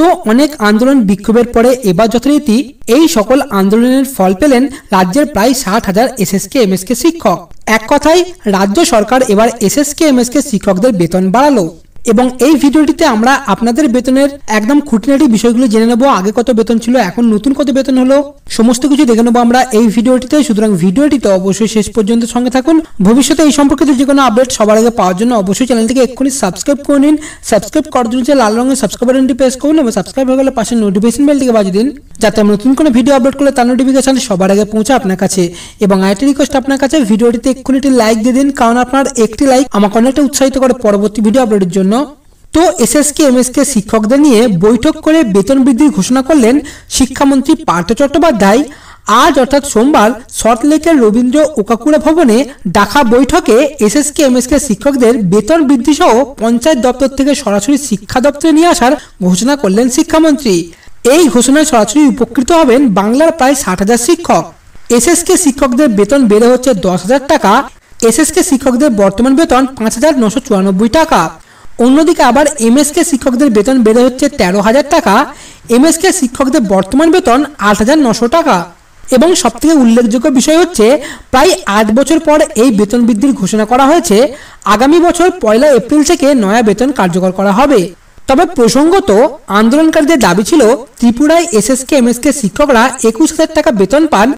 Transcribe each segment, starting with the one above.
তো অনেক আন্দোলন বিক্ষোভের পরে এবার যথারীতি এই সকল আন্দোলনের ফল পেলেন রাজ্যের প্রায় ষাট হাজার এসএসকে এমএসকে শিক্ষক এক কথায় রাজ্য সরকার এবার এসএসকে এমএসকে শিক্ষকদের বেতন বাড়ালো এবং এই ভিডিওটিতে আমরা আপনাদের বেতনের একদম খুঁটিনাটি বিষয়গুলো জেনে নেব আগে কত বেতন ছিল এখন নতুন কত বেতন হলো সমস্ত কিছু দেখে নেবো আমরা এই ভিডিওটিতে সুতরাং ভিডিওটিতে অবশ্যই শেষ পর্যন্ত সঙ্গে থাকুন ভবিষ্যতে এই সম্পর্কিত যে কোনো আপডেট সবার আগে পাওয়ার জন্য অবশ্যই চ্যানেলটিকে এক্ষুনি সাবস্ক্রাইব করে নিন সাবস্ক্রাইব করার জন্য লাল রঙের সাবস্ক্রাইব বাটনটি প্রেস করুন এবং সাবস্ক্রাইব হয়ে গেলে পাশে নোটিফিকেশন বেলটিকে বাজিয়ে দিন যাতে আমরা নতুন কোনো ভিডিও আপলোড করলে তার নোটিফিকেশন সবার আগে পৌঁছে আপনার কাছে এবং আইটি রিকোয়েস্ট আপনার কাছে ভিডিওটিতে এক্ষুনি একটি লাইক দিয়ে দিন কারণ আপনার একটি লাইক আমাকে অনেকটা উৎসাহিত করে পরবর্তী ভিডিও আপলোডের জন্য জন্য তো এসএসকে এমএসকে শিক্ষকদের নিয়ে বৈঠক করে বেতন বৃদ্ধির ঘোষণা করলেন শিক্ষামন্ত্রী পার্থ চট্টোপাধ্যায় আজ অর্থাৎ সোমবার সল্টলেকের রবীন্দ্র ওকাকুড়া ভবনে ডাকা বৈঠকে এসএসকে এমএসকে শিক্ষকদের বেতন বৃদ্ধি সহ পঞ্চায়েত দপ্তর থেকে সরাসরি শিক্ষা দপ্তরে নিয়ে আসার ঘোষণা করলেন শিক্ষামন্ত্রী এই ঘোষণায় সরাসরি উপকৃত হবেন বাংলার প্রায় ষাট হাজার শিক্ষক এস এস কে শিক্ষকদের বেতন বেড়ে হচ্ছে দশ হাজার টাকা এসএসকে শিক্ষকদের বর্তমান বেতন পাঁচ হাজার নশো চুরানব্বই টাকা অন্যদিকে আবার এমএসকে শিক্ষকদের বেতন বেড়ে হচ্ছে তেরো হাজার টাকা এমএসকে শিক্ষকদের বর্তমান বেতন আট হাজার নশো টাকা এবং সবথেকে উল্লেখযোগ্য বিষয় হচ্ছে প্রায় আট বছর পর এই বেতন বৃদ্ধির ঘোষণা করা হয়েছে আগামী বছর পয়লা এপ্রিল থেকে নয়া বেতন কার্যকর করা হবে তবে প্রসঙ্গত আন্দোলনকারীদের দাবি ছিল ত্রিপুরায় এসএসকে এমএসকে শিক্ষকরা একুশ হাজার টাকা বেতন পান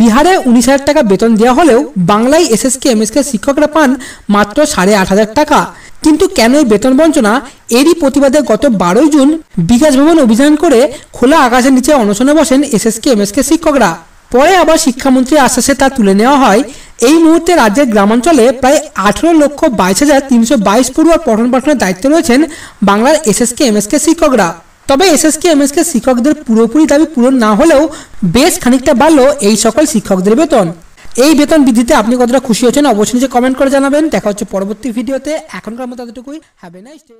বিহারে উনিশ হাজার টাকা বেতন দেওয়া হলেও বাংলায় এসএসকে এমএসকে শিক্ষকরা পান মাত্র সাড়ে আট হাজার টাকা কিন্তু কেন এই বেতন বঞ্চনা এরই প্রতিবাদে গত বারোই জুন বিকাশ ভবন অভিযান করে খোলা আকাশের নিচে অনশনে বসেন এসএসকে এমএসকে শিক্ষকরা পরে আবার শিক্ষামন্ত্রীর আশ্বাসে তা তুলে নেওয়া হয় এই মুহূর্তে রাজ্যের গ্রামাঞ্চলে প্রায় আঠেরো লক্ষ বাইশ হাজার তিনশো বাইশ পড়ুয়ার পঠন পাঠনের দায়িত্বে রয়েছেন বাংলার এসএসকে এমএসকে শিক্ষকরা তবে এসএসকে এমএসকে শিক্ষকদের পুরোপুরি দাবি পূরণ না হলেও বেশ খানিকটা বাড়ল এই সকল শিক্ষকদের বেতন এই বেতন বৃদ্ধিতে আপনি কতটা খুশি হচ্ছেন অবশ্যই নিচে কমেন্ট করে জানাবেন দেখা হচ্ছে পরবর্তী ভিডিওতে এখনকার মতো এতটুকুই হ্যাভ এ নাইস